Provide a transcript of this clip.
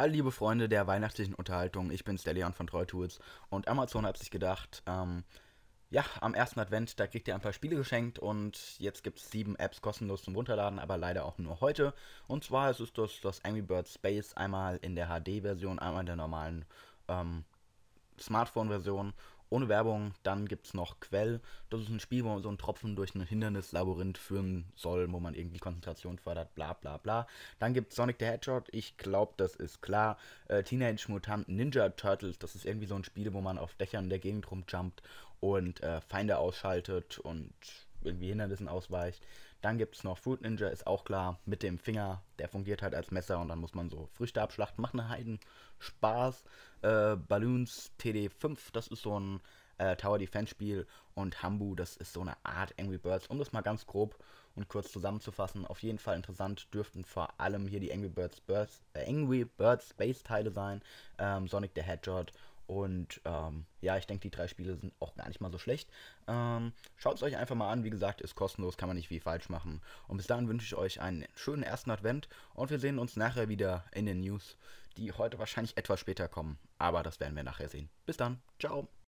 Hallo liebe Freunde der weihnachtlichen Unterhaltung, ich bin's, der Leon von Troy Tools und Amazon hat sich gedacht, ähm, ja, am ersten Advent, da kriegt ihr ein paar Spiele geschenkt und jetzt gibt es sieben Apps kostenlos zum Runterladen, aber leider auch nur heute. Und zwar ist es das, das Angry Birds Space einmal in der HD-Version, einmal in der normalen ähm, Smartphone-Version ohne Werbung. Dann gibt es noch Quell. Das ist ein Spiel, wo man so einen Tropfen durch ein Hindernislabyrinth führen soll, wo man irgendwie Konzentration fördert, bla bla bla. Dann gibt es Sonic the Hedgehog. Ich glaube, das ist klar. Äh, Teenage Mutant Ninja Turtles. Das ist irgendwie so ein Spiel, wo man auf Dächern in der Gegend rumjumpt und äh, Feinde ausschaltet und irgendwie Hindernissen ausweicht. Dann gibt es noch Fruit Ninja, ist auch klar, mit dem Finger, der fungiert halt als Messer und dann muss man so Früchte abschlachten. Macht einen Heiden Spaß. Äh, Balloons TD5, das ist so ein äh, Tower Defense Spiel und Hambu, das ist so eine Art Angry Birds. Um das mal ganz grob und kurz zusammenzufassen, auf jeden Fall interessant dürften vor allem hier die Angry Birds, Birds äh, Angry Birds Space Teile sein, ähm, Sonic the Hedgehog und ähm, ja, ich denke, die drei Spiele sind auch gar nicht mal so schlecht. Ähm, Schaut es euch einfach mal an. Wie gesagt, ist kostenlos, kann man nicht viel falsch machen. Und bis dahin wünsche ich euch einen schönen ersten Advent und wir sehen uns nachher wieder in den News, die heute wahrscheinlich etwas später kommen. Aber das werden wir nachher sehen. Bis dann. Ciao.